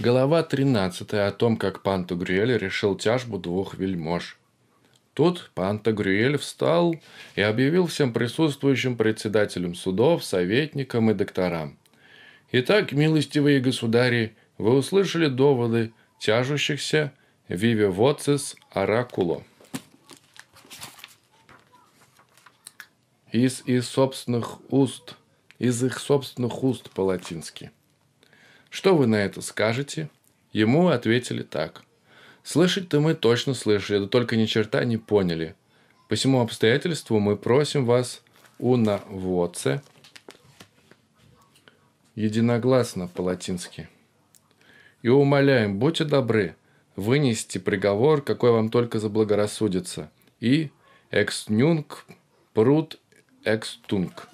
Голова 13 о том, как Пантагрюэль решил тяжбу двух вельмож. Тут Пантагрюэль встал и объявил всем присутствующим председателям судов, советникам и докторам. «Итак, милостивые государи, вы услышали доводы тяжущихся «Виве воцис оракуло». Из, из собственных уст, из их собственных уст по-латински – что вы на это скажете? Ему ответили так. Слышать-то мы точно слышали, да только ни черта не поняли. По всему обстоятельству мы просим вас уновоце. Единогласно по-латински. И умоляем, будьте добры, вынести приговор, какой вам только заблагорассудится. И экстнюнг прут экстунг.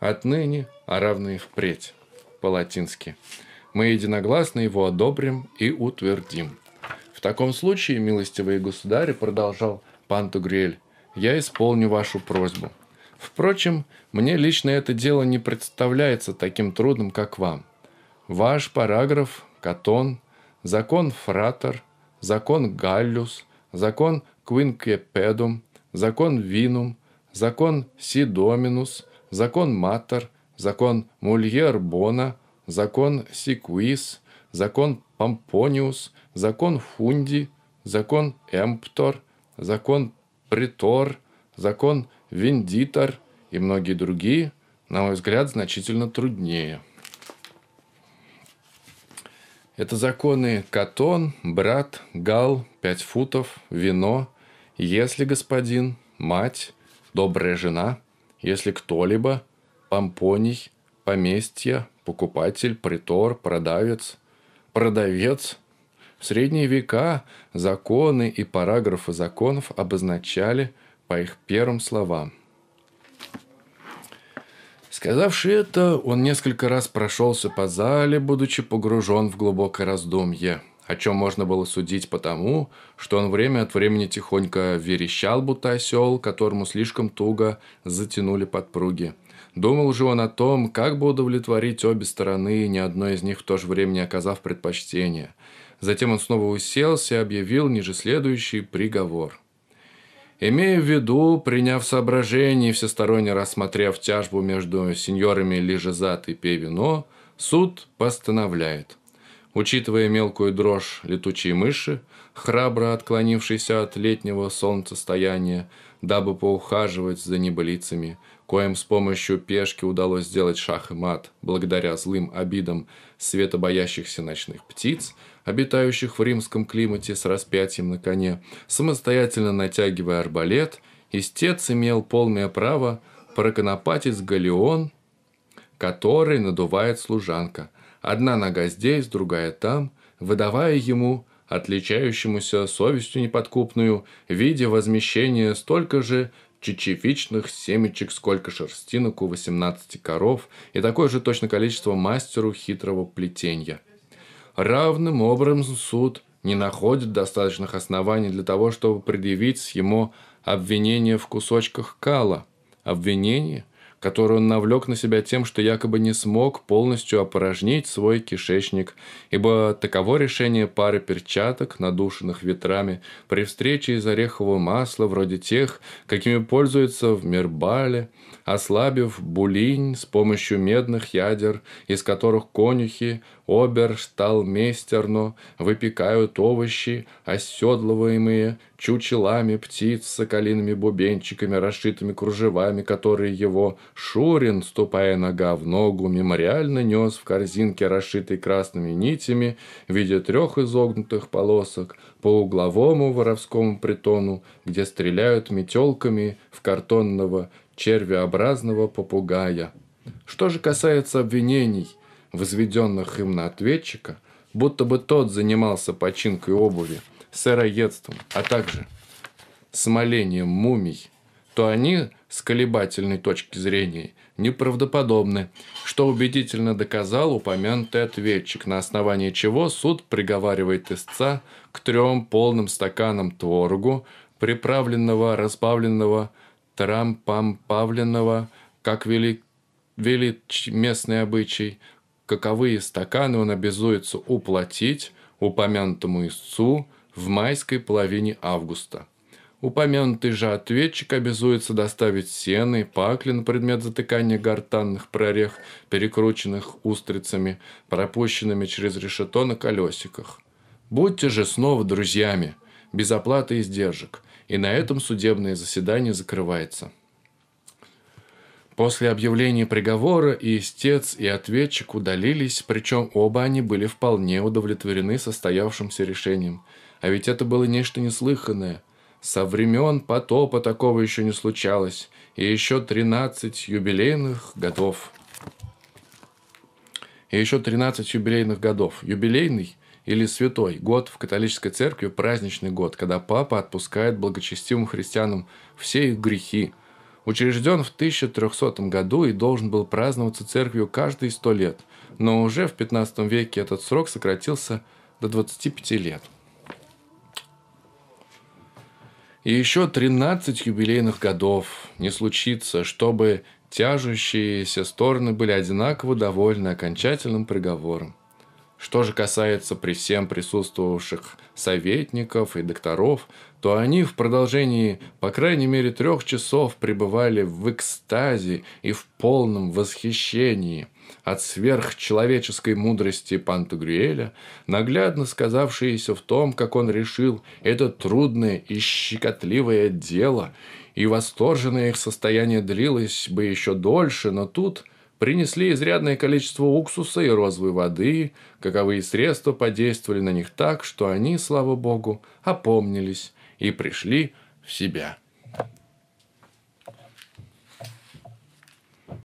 Отныне, а равно и впредь по-латински. Мы единогласно его одобрим и утвердим. В таком случае, милостивые государи, продолжал Пантугрель, я исполню вашу просьбу. Впрочем, мне лично это дело не представляется таким трудным, как вам. Ваш параграф Катон, закон Фратер, закон Галлюс, закон Квинкепедум, закон Винум, закон Сидоминус, закон Матер, закон Мольер-Бона, закон Сиквис, закон Помпониус, закон Фунди, закон Эмптор, закон Притор, закон Вендитор и многие другие, на мой взгляд, значительно труднее. Это законы Катон, Брат, Гал, Пять футов, Вино, Если господин, Мать, Добрая жена, Если кто-либо – помпоний, поместье, покупатель, притор, продавец, продавец. В средние века законы и параграфы законов обозначали по их первым словам. Сказавши это, он несколько раз прошелся по зале, будучи погружен в глубокое раздумье, о чем можно было судить потому, что он время от времени тихонько верещал, будто осел, которому слишком туго затянули подпруги – Думал же он о том, как бы удовлетворить обе стороны, ни одной из них в то же время не оказав предпочтения. Затем он снова уселся и объявил ниже следующий приговор. Имея в виду, приняв соображение и всесторонне рассмотрев тяжбу между сеньорами Лежезат и Певино, суд постановляет – Учитывая мелкую дрожь летучей мыши, храбро отклонившейся от летнего солнцестояния, дабы поухаживать за небылицами, коим с помощью пешки удалось сделать шах и мат, благодаря злым обидам светобоящихся ночных птиц, обитающих в римском климате с распятием на коне, самостоятельно натягивая арбалет, истец имел полное право проконопатить галеон – который надувает служанка. Одна нога здесь, другая там, выдавая ему, отличающемуся совестью неподкупную, в виде возмещения столько же чечевичных семечек, сколько шерстинок у восемнадцати коров и такое же точно количество мастеру хитрого плетения. Равным образом суд не находит достаточных оснований для того, чтобы предъявить ему обвинение в кусочках кала. Обвинение – которую он навлек на себя тем, что якобы не смог полностью опорожнить свой кишечник, ибо таково решение пары перчаток, надушенных ветрами, при встрече из орехового масла, вроде тех, какими пользуются в Мирбале, ослабив булинь с помощью медных ядер, из которых конюхи, обершталмейстерно выпекают овощи, оседлываемые чучелами птиц, соколиными бубенчиками, расшитыми кружевами, которые его Шурин, ступая нога в ногу, мемориально нес в корзинке, расшитой красными нитями, в виде трех изогнутых полосок, по угловому воровскому притону, где стреляют метелками в картонного червеобразного попугая. Что же касается обвинений, возведенных им на ответчика, будто бы тот занимался починкой обуви, сыроедством, а также смолением мумий, то они с колебательной точки зрения неправдоподобны, что убедительно доказал упомянутый ответчик, на основании чего суд приговаривает истца к трем полным стаканам творогу, приправленного, разбавленного, трампампавленного, как велик, велит местный обычай, каковые стаканы он обязуется уплатить упомянутому истцу в майской половине августа. Упомянутый же ответчик обязуется доставить сены, и паклин, предмет затыкания гортанных прорех, перекрученных устрицами, пропущенными через решето на колесиках. Будьте же снова друзьями, без оплаты издержек, и на этом судебное заседание закрывается. После объявления приговора и истец, и ответчик удалились, причем оба они были вполне удовлетворены состоявшимся решением. А ведь это было нечто неслыханное – со времен потопа такого еще не случалось, и еще тринадцать юбилейных годов. И еще тринадцать юбилейных годов. Юбилейный или святой год в католической церкви – праздничный год, когда папа отпускает благочестивым христианам все их грехи. Учрежден в 1300 году и должен был праздноваться церковью каждые сто лет, но уже в 15 веке этот срок сократился до 25 лет – и еще тринадцать юбилейных годов не случится, чтобы тяжущиеся стороны были одинаково довольны окончательным приговором. Что же касается при всем присутствовавших советников и докторов, то они в продолжении, по крайней мере, трех часов пребывали в экстазе и в полном восхищении – от сверхчеловеческой мудрости Пантагрюэля, наглядно сказавшиеся в том, как он решил это трудное и щекотливое дело, и восторженное их состояние длилось бы еще дольше, но тут принесли изрядное количество уксуса и розовой воды, каковые средства подействовали на них так, что они, слава богу, опомнились и пришли в себя.